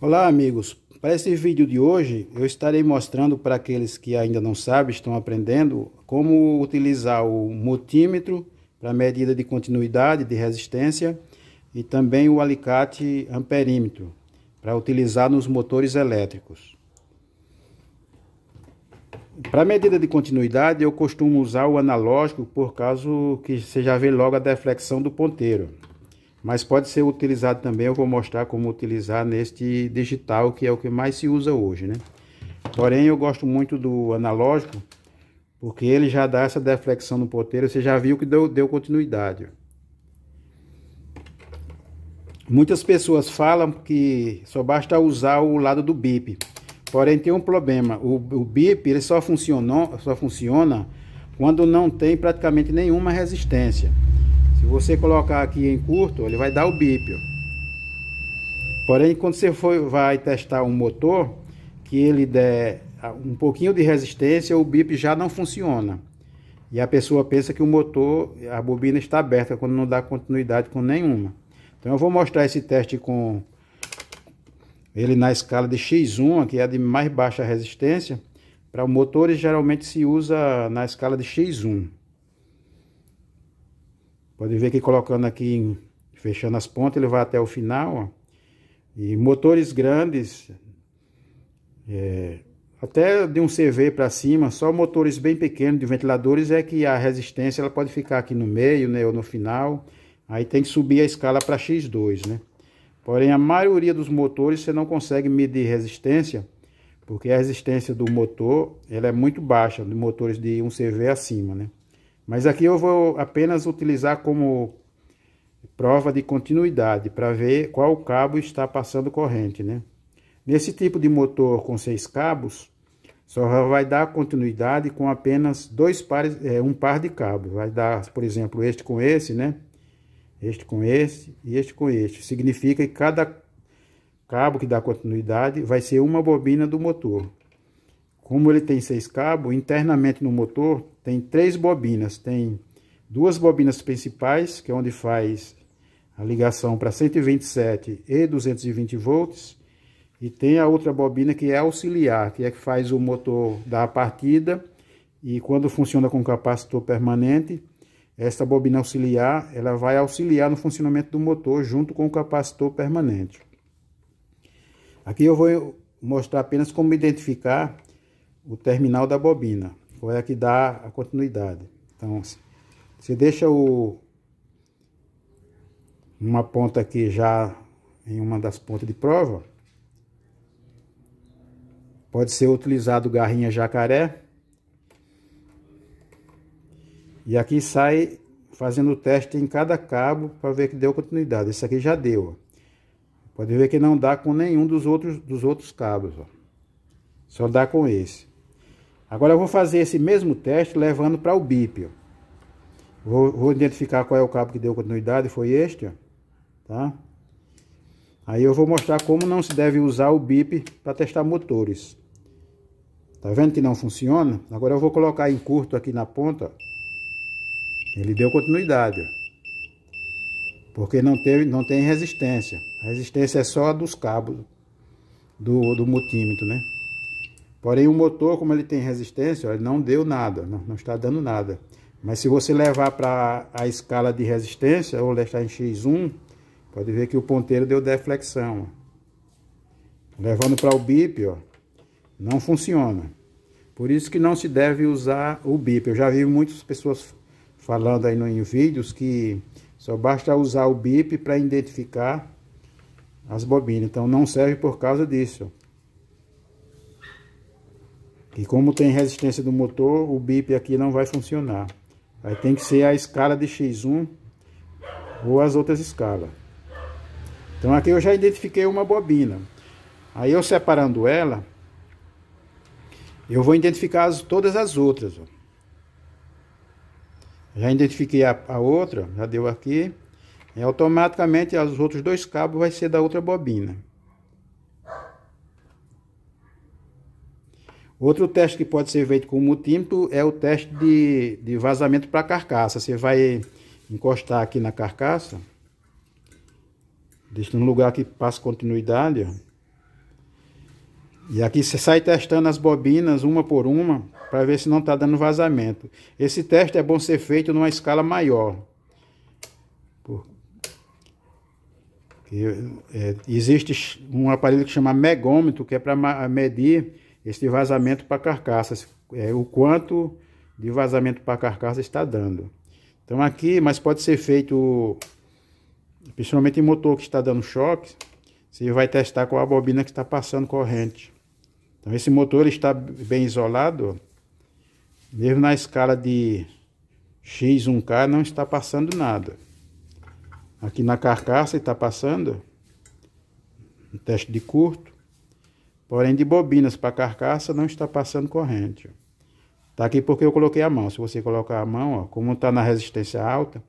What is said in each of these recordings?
Olá amigos, para esse vídeo de hoje eu estarei mostrando para aqueles que ainda não sabem, estão aprendendo, como utilizar o multímetro para medida de continuidade, de resistência e também o alicate amperímetro para utilizar nos motores elétricos. Para medida de continuidade eu costumo usar o analógico por causa que você já vê logo a deflexão do ponteiro mas pode ser utilizado também, eu vou mostrar como utilizar neste digital, que é o que mais se usa hoje, né? Porém, eu gosto muito do analógico, porque ele já dá essa deflexão no ponteiro, você já viu que deu, deu continuidade. Muitas pessoas falam que só basta usar o lado do bip, porém tem um problema, o, o bip ele só, funcionou, só funciona quando não tem praticamente nenhuma resistência. Se você colocar aqui em curto, ele vai dar o bip. Porém, quando você for, vai testar um motor, que ele der ah, um pouquinho de resistência, o bip já não funciona. E a pessoa pensa que o motor, a bobina está aberta quando não dá continuidade com nenhuma. Então eu vou mostrar esse teste com ele na escala de X1, que é a de mais baixa resistência. Para motores geralmente se usa na escala de X1. Pode ver que colocando aqui, fechando as pontas, ele vai até o final, ó. E motores grandes, é, até de um CV para cima, só motores bem pequenos de ventiladores é que a resistência ela pode ficar aqui no meio, né, ou no final. Aí tem que subir a escala para X2, né? Porém, a maioria dos motores você não consegue medir resistência, porque a resistência do motor ela é muito baixa, de motores de 1 CV acima, né? Mas aqui eu vou apenas utilizar como prova de continuidade para ver qual cabo está passando corrente, né? Nesse tipo de motor com seis cabos, só vai dar continuidade com apenas dois pares, é, um par de cabos. Vai dar, por exemplo, este com esse, né? Este com esse e este com este. Significa que cada cabo que dá continuidade vai ser uma bobina do motor. Como ele tem seis cabos, internamente no motor tem três bobinas. Tem duas bobinas principais, que é onde faz a ligação para 127 e 220 volts. E tem a outra bobina que é auxiliar, que é que faz o motor dar a partida. E quando funciona com capacitor permanente, esta bobina auxiliar, ela vai auxiliar no funcionamento do motor junto com o capacitor permanente. Aqui eu vou mostrar apenas como identificar o terminal da bobina, é a que dá a continuidade. Então, você deixa o, uma ponta aqui já em uma das pontas de prova, pode ser utilizado garrinha jacaré, e aqui sai fazendo o teste em cada cabo para ver que deu continuidade. Esse aqui já deu. Pode ver que não dá com nenhum dos outros, dos outros cabos. Ó. Só dá com esse. Agora eu vou fazer esse mesmo teste levando para o bip. Vou, vou, identificar qual é o cabo que deu continuidade, foi este, ó. tá? Aí eu vou mostrar como não se deve usar o bip para testar motores. Tá vendo que não funciona? Agora eu vou colocar em curto aqui na ponta. Ele deu continuidade. Porque não, teve, não tem resistência. A resistência é só a dos cabos do, do multímetro, né? Porém, o motor, como ele tem resistência, ele não deu nada, não, não, está dando nada. Mas se você levar para a escala de resistência, ou deixar em X1, pode ver que o ponteiro deu deflexão. Levando para o bip, ó, não funciona. Por isso que não se deve usar o bip. Eu já vi muitas pessoas falando aí em vídeos que só basta usar o bip para identificar as bobinas. Então não serve por causa disso. E como tem resistência do motor, o bip aqui não vai funcionar. Aí tem que ser a escala de X1 ou as outras escalas. Então aqui eu já identifiquei uma bobina. Aí eu separando ela, eu vou identificar as, todas as outras. Ó. Já identifiquei a, a, outra, já deu aqui. E automaticamente os outros dois cabos vai ser da outra bobina. Outro teste que pode ser feito com o multímetro é o teste de, de vazamento para carcaça. Você vai encostar aqui na carcaça, deixa num lugar que passa continuidade, ó. E aqui você sai testando as bobinas uma por uma para ver se não está dando vazamento. Esse teste é bom ser feito numa escala maior. Porque, é, existe um aparelho que chama megômetro, que é para medir este vazamento para carcaças, é, o quanto de vazamento para carcaça está dando. Então aqui, mas pode ser feito, principalmente em motor que está dando choque, você vai testar com a bobina que está passando corrente. Então esse motor está bem isolado, mesmo na escala de X1K não está passando nada. Aqui na carcaça está passando, um teste de curto. Porém, de bobinas para carcaça não está passando corrente. Está aqui porque eu coloquei a mão. Se você colocar a mão, ó, como está na resistência alta,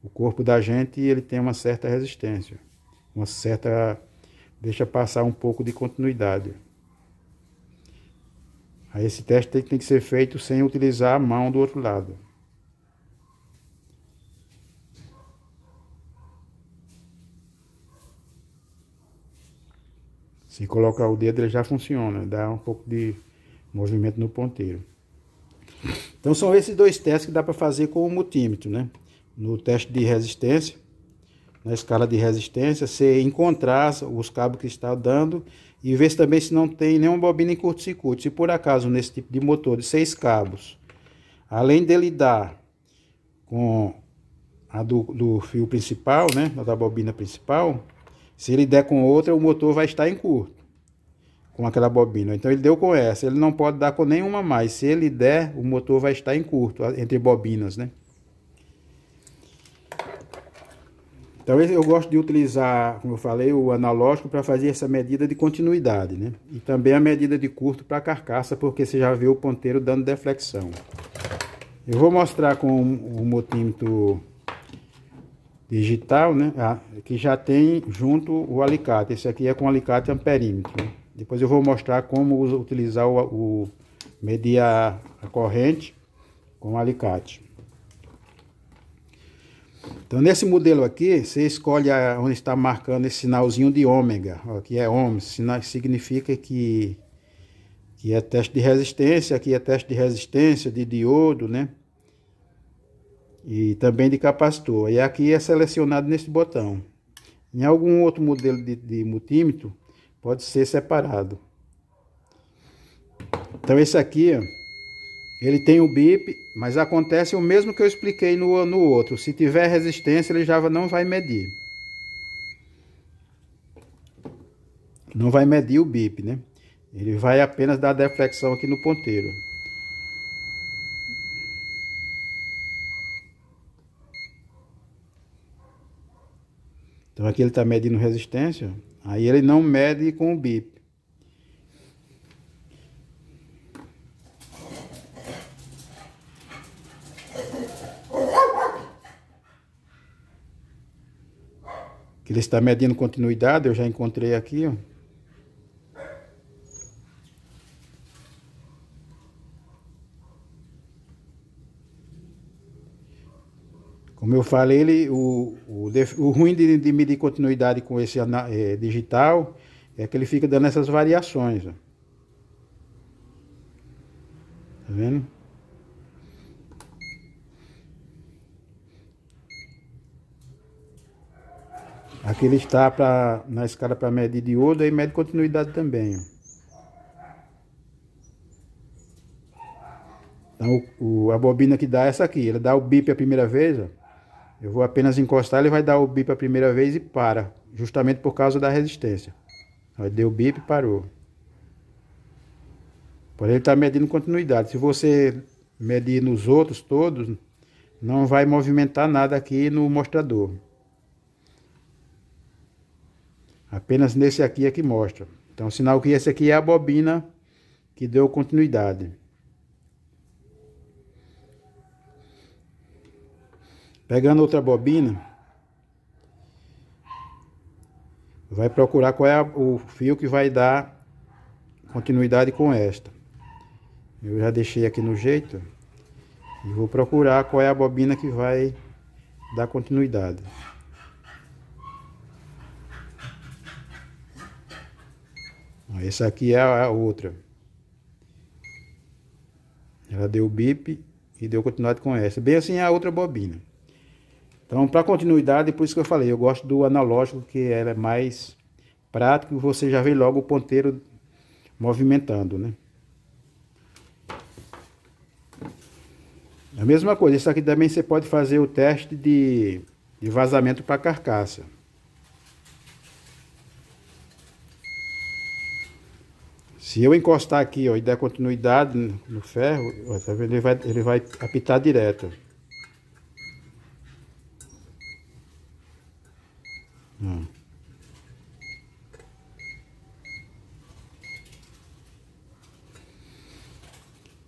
o corpo da gente ele tem uma certa resistência, uma certa deixa passar um pouco de continuidade. Aí esse teste tem que ser feito sem utilizar a mão do outro lado. Se colocar o dedo, ele já funciona, dá um pouco de movimento no ponteiro. Então são esses dois testes que dá para fazer com o multímetro, né? No teste de resistência, na escala de resistência, você encontrar os cabos que está dando e ver também se não tem nenhuma bobina em curto-circuito. Se por acaso nesse tipo de motor de seis cabos, além dele dar com a do, do fio principal, né, da bobina principal, se ele der com outra, o motor vai estar em curto com aquela bobina. Então ele deu com essa, ele não pode dar com nenhuma mais. Se ele der, o motor vai estar em curto entre bobinas, né? Então eu gosto de utilizar, como eu falei, o analógico para fazer essa medida de continuidade, né? E também a medida de curto para a carcaça, porque você já viu o ponteiro dando deflexão. Eu vou mostrar com o motímetro digital, né? que já tem junto o alicate. Esse aqui é com alicate amperímetro. Né? Depois eu vou mostrar como utilizar o, o medir a, corrente com alicate. Então, nesse modelo aqui, você escolhe a, onde está marcando esse sinalzinho de ômega. Aqui é ohms, significa que, que é teste de resistência, aqui é teste de resistência, de diodo, né? e também de capacitor. E aqui é selecionado neste botão. Em algum outro modelo de, de multímetro, pode ser separado. Então esse aqui, ó, ele tem o bip, mas acontece o mesmo que eu expliquei no, no outro. Se tiver resistência, ele já não vai medir. Não vai medir o bip, né? Ele vai apenas dar deflexão aqui no ponteiro. Então aqui ele está medindo resistência, aí ele não mede com o bip. Que ele está medindo continuidade, eu já encontrei aqui, ó. Como eu falei, ele, o, o, o ruim de, de, medir continuidade com esse é, digital é que ele fica dando essas variações. Ó. Tá vendo? Aqui ele está pra, na escala para medir de diodo e mede continuidade também. Ó. Então o, o, a bobina que dá é essa aqui. ele dá o bip a primeira vez. Ó. Eu vou apenas encostar, ele vai dar o bip a primeira vez e para, justamente por causa da resistência. Aí deu bip e parou. Porém, ele está medindo continuidade. Se você medir nos outros todos, não vai movimentar nada aqui no mostrador. Apenas nesse aqui é que mostra. Então, sinal que esse aqui é a bobina que deu continuidade. Pegando outra bobina, vai procurar qual é o fio que vai dar continuidade com esta. Eu já deixei aqui no jeito e vou procurar qual é a bobina que vai dar continuidade. Essa aqui é a outra. Ela deu bip e deu continuidade com essa. Bem assim é a outra bobina. Então, para continuidade, por isso que eu falei, eu gosto do analógico, que é mais prático, você já vê logo o ponteiro movimentando, né? A mesma coisa, isso aqui também você pode fazer o teste de, de vazamento para carcaça. Se eu encostar aqui ó, e der continuidade no ferro, tá Ele, vai, ele vai apitar direto.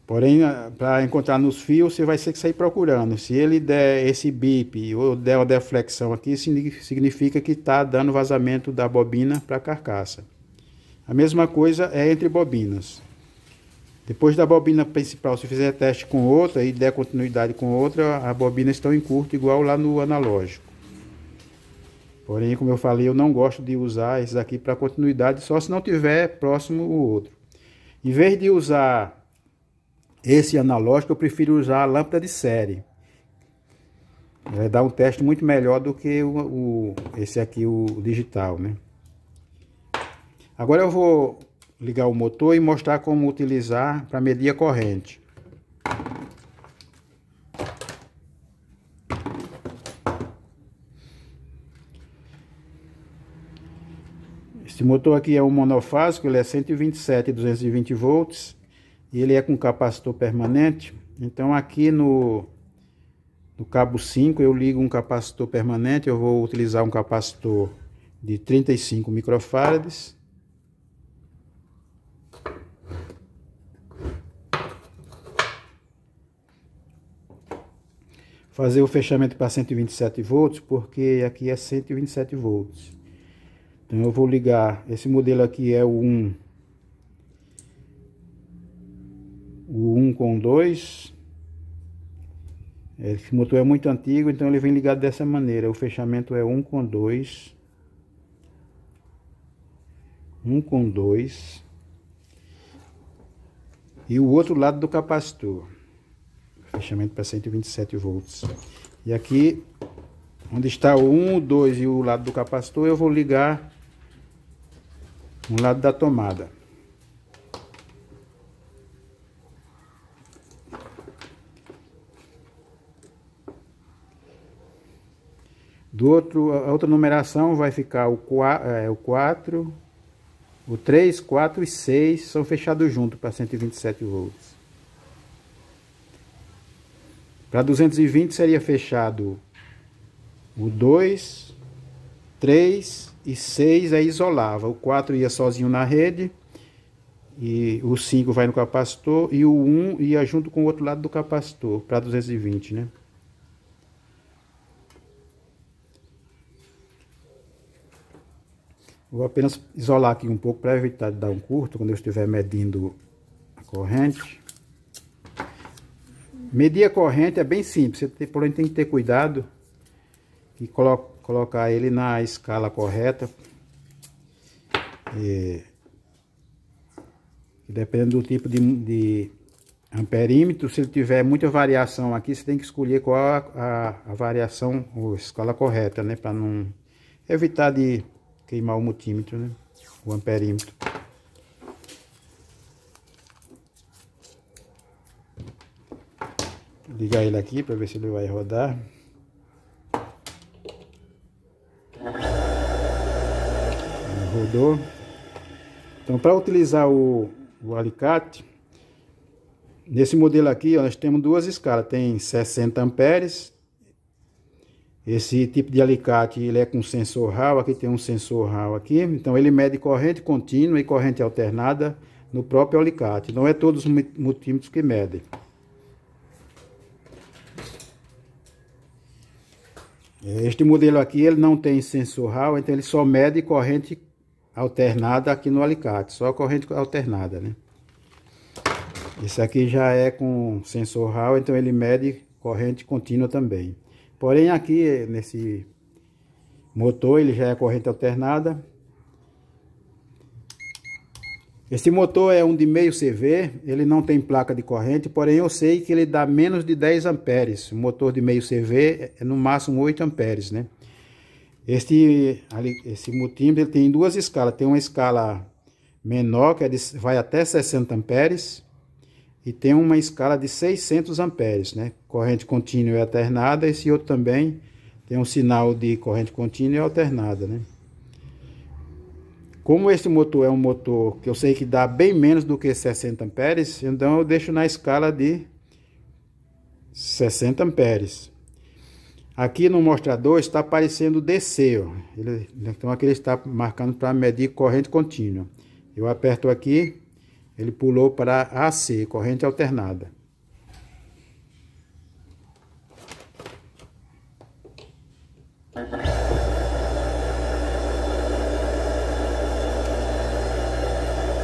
Porém, para encontrar nos fios, você vai ter que sair procurando. Se ele der esse bip ou der uma deflexão aqui, significa que está dando vazamento da bobina para a carcaça. A mesma coisa é entre bobinas. Depois da bobina principal, se fizer teste com outra e der continuidade com outra, as bobinas estão em curto, igual lá no analógico. Porém, como eu falei, eu não gosto de usar esses aqui para continuidade, só se não tiver próximo o outro. Em vez de usar esse analógico, eu prefiro usar a lâmpada de série. Vai dá um teste muito melhor do que o, o, esse aqui, o digital, né? Agora eu vou ligar o motor e mostrar como utilizar para medir a corrente. Este motor aqui é um monofásico, ele é 127 e 220 volts e ele é com capacitor permanente. Então aqui no, no cabo 5 eu ligo um capacitor permanente, eu vou utilizar um capacitor de 35 microfarads. Fazer o fechamento para 127 volts, porque aqui é 127 volts. Então eu vou ligar, esse modelo aqui é o 1. O 1 com 2. Esse motor é muito antigo, então ele vem ligado dessa maneira. O fechamento é 1 com 2. 1 com 2. E o outro lado do capacitor. Fechamento para 127 volts. E aqui, onde está o 1, o 2 e o lado do capacitor, eu vou ligar um lado da tomada. Do outro, a outra numeração vai ficar o 4, é, o três quatro 3, 4 e 6 são fechados junto para 127 volts. Para 220 seria fechado o 2, 3 e seis é isolava. O quatro ia sozinho na rede, e o cinco vai no capacitor, e o um ia junto com o outro lado do capacitor, para 220, né? Vou apenas isolar aqui um pouco para evitar de dar um curto quando eu estiver medindo a corrente. Medir a corrente é bem simples, você tem, porém tem que ter cuidado e coloca colocar ele na escala correta. E, dependendo do tipo de, de amperímetro, se ele tiver muita variação aqui, você tem que escolher qual a, a, a variação ou escala correta, né? Para não evitar de queimar o multímetro, né? O amperímetro. Ligar ele aqui para ver se ele vai rodar. rodou. Então, para utilizar o, o alicate, nesse modelo aqui, ó, nós temos duas escalas. Tem 60 amperes. Esse tipo de alicate, ele é com sensor Hall, Aqui tem um sensor Hall aqui. Então, ele mede corrente contínua e corrente alternada no próprio alicate. Não é todos os multímetros que medem. Este modelo aqui ele não tem sensor Hall, então ele só mede corrente alternada aqui no alicate, só corrente alternada, né? Esse aqui já é com sensor Hall, então ele mede corrente contínua também. Porém aqui nesse motor ele já é corrente alternada. Esse motor é um de meio CV, ele não tem placa de corrente, porém eu sei que ele dá menos de 10 amperes. O motor de meio CV é no máximo 8 amperes, né? Este, esse multímetro ele tem duas escalas. Tem uma escala menor, que é de, vai até 60 amperes, e tem uma escala de 600 amperes, né? Corrente contínua e alternada. Esse outro também tem um sinal de corrente contínua e alternada, né? Como este motor é um motor que eu sei que dá bem menos do que 60 amperes, então eu deixo na escala de 60 amperes. Aqui no mostrador está aparecendo DC, ó. Ele, então aqui ele está marcando para medir corrente contínua. Eu aperto aqui, ele pulou para AC, corrente alternada.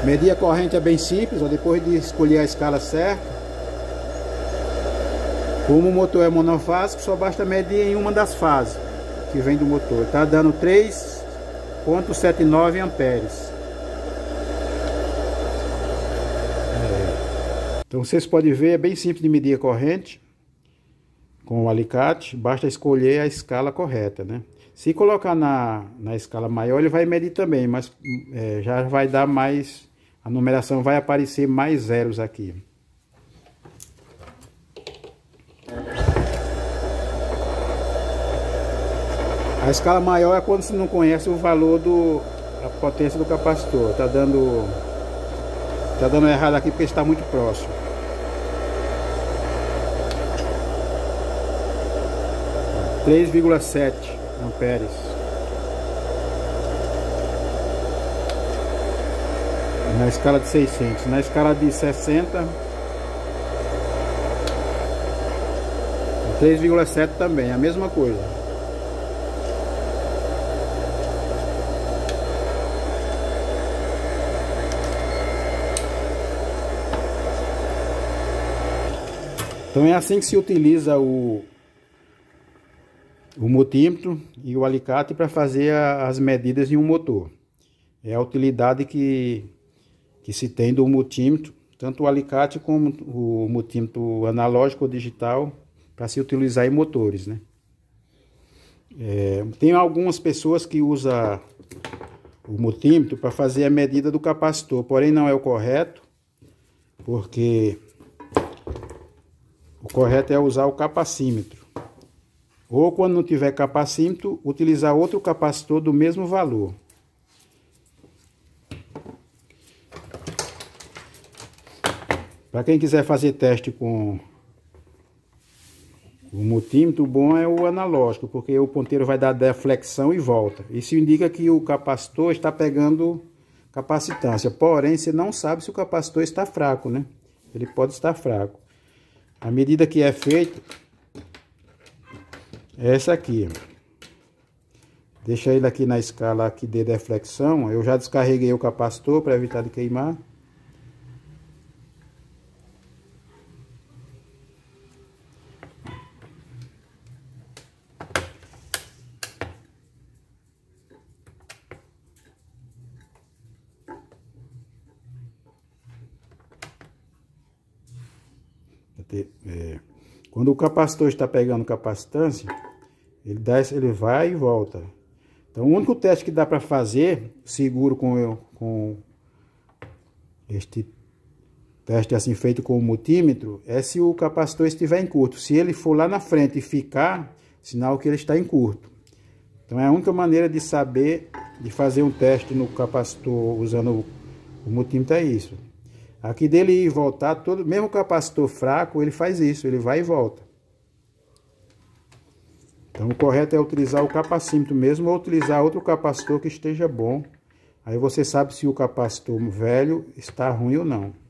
Medir a corrente é bem simples, ó. depois de escolher a escala certa, como o motor é monofásico, só basta medir em uma das fases que vem do motor. Está dando 3.79 amperes. É. Então vocês podem ver, é bem simples de medir a corrente com o alicate, basta escolher a escala correta, né? Se colocar na, na escala maior, ele vai medir também, mas é, já vai dar mais, a numeração vai aparecer mais zeros aqui. A escala maior é quando você não conhece o valor do a potência do capacitor. Tá dando tá dando errado aqui porque está muito próximo. Três vírgula sete amperes. Na escala de 600, na escala de 60 3,7 também, é a mesma coisa. Então é assim que se utiliza o, o multímetro e o alicate para fazer a, as medidas em um motor. É a utilidade que, que se tem do multímetro, tanto o alicate como o multímetro analógico ou digital, para se utilizar em motores. Né? É, tem algumas pessoas que usam o multímetro para fazer a medida do capacitor, porém não é o correto, porque correto é usar o capacímetro. Ou quando não tiver capacímetro, utilizar outro capacitor do mesmo valor. Para quem quiser fazer teste com o multímetro, o bom é o analógico, porque o ponteiro vai dar deflexão e volta. Isso indica que o capacitor está pegando capacitância. Porém, você não sabe se o capacitor está fraco, né? Ele pode estar fraco. A medida que é feita é essa aqui. Deixa ele aqui na escala aqui de deflexão. Eu já descarreguei o capacitor para evitar de queimar. o capacitor está pegando capacitância, ele, dá, ele vai e volta. Então, o único teste que dá para fazer, seguro com, eu, com este teste assim feito com o multímetro, é se o capacitor estiver em curto. Se ele for lá na frente e ficar, sinal que ele está em curto. Então, é a única maneira de saber, de fazer um teste no capacitor usando o, o multímetro é isso. Aqui dele ir e voltar, todo, mesmo capacitor fraco, ele faz isso, ele vai e volta. Então o correto é utilizar o capacímetro mesmo ou utilizar outro capacitor que esteja bom. Aí você sabe se o capacitor velho está ruim ou não.